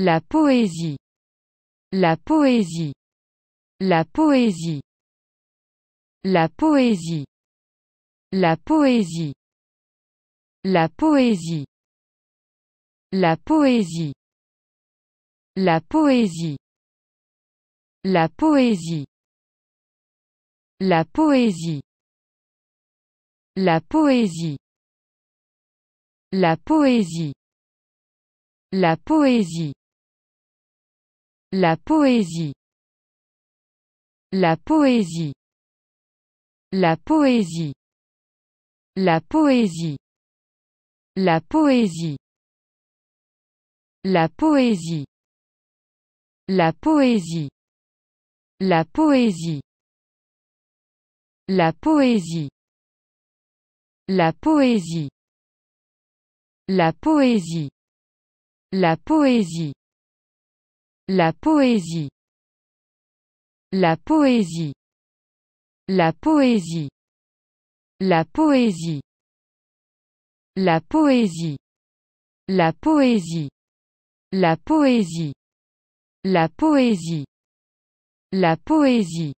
La poésie. La poésie. La poésie. La poésie. La poésie. La poésie. La poésie. La poésie. La poésie. La poésie. La poésie. La poésie. La poésie. La poésie. La poésie. La poésie. La poésie. La poésie. La poésie. La poésie. La poésie. La poésie. La poésie. La poésie. La poésie. La poésie. La poésie. La poésie. La poésie. La poésie. La poésie. La poésie. La poésie. La poésie.